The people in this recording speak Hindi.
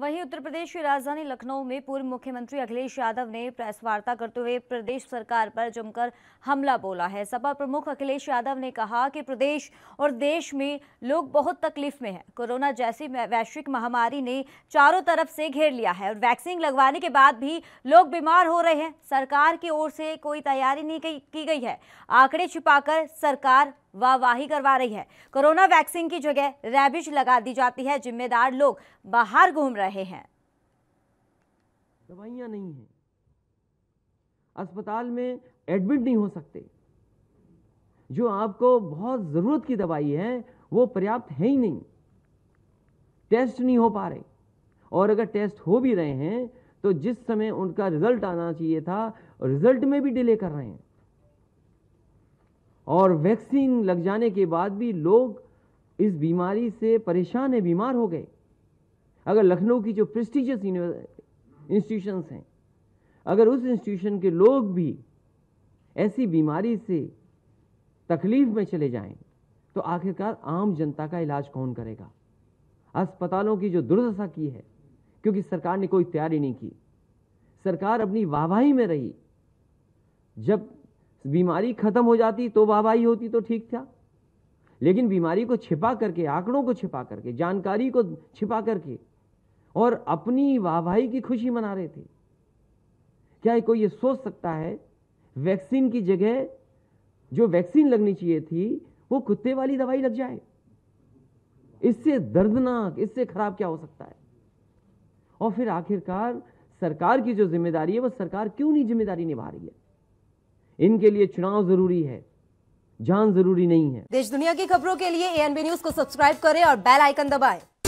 वहीं उत्तर प्रदेश की राजधानी लखनऊ में पूर्व मुख्यमंत्री अखिलेश यादव ने प्रेस वार्ता करते हुए प्रदेश सरकार पर जमकर हमला बोला है सपा प्रमुख अखिलेश यादव ने कहा कि प्रदेश और देश में लोग बहुत तकलीफ में हैं कोरोना जैसी वैश्विक महामारी ने चारों तरफ से घेर लिया है और वैक्सीन लगवाने के बाद भी लोग बीमार हो रहे हैं सरकार की ओर से कोई तैयारी नहीं की गई है आंकड़े छिपाकर सरकार वाहवाही करवा रही है कोरोना वैक्सीन की जगह रैबिज लगा दी जाती है जिम्मेदार लोग बाहर घूम रहे हैं दवाइया नहीं है अस्पताल में एडमिट नहीं हो सकते जो आपको बहुत ज़रूरत की दवाई है वो पर्याप्त है ही नहीं टेस्ट नहीं हो पा रहे और अगर टेस्ट हो भी रहे हैं तो जिस समय उनका रिजल्ट आना चाहिए था रिजल्ट में भी डिले कर रहे हैं और वैक्सीन लग जाने के बाद भी लोग इस बीमारी से परेशान है बीमार हो गए अगर लखनऊ की जो प्रेस्टिजियस इंस्टीट्यूशंस हैं अगर उस इंस्टीट्यूशन के लोग भी ऐसी बीमारी से तकलीफ में चले जाएं तो आखिरकार आम जनता का इलाज कौन करेगा अस्पतालों की जो दुर्दशा की है क्योंकि सरकार ने कोई तैयारी नहीं की सरकार अपनी वाहवाही में रही जब बीमारी खत्म हो जाती तो वाहवाही होती तो ठीक था लेकिन बीमारी को छिपा करके आंकड़ों को छिपा करके जानकारी को छिपा करके और अपनी वाहवाही की खुशी मना रहे थे क्या कोई ये सोच सकता है वैक्सीन की जगह जो वैक्सीन लगनी चाहिए थी वो कुत्ते वाली दवाई लग जाए इससे दर्दनाक इससे खराब क्या हो सकता है और फिर आखिरकार सरकार की जो जिम्मेदारी है वो सरकार क्यों नहीं जिम्मेदारी निभा रही है इनके लिए चुनाव जरूरी है जान जरूरी नहीं है देश दुनिया की खबरों के लिए एएनबी न्यूज को सब्सक्राइब करें और बेल आइकन दबाएं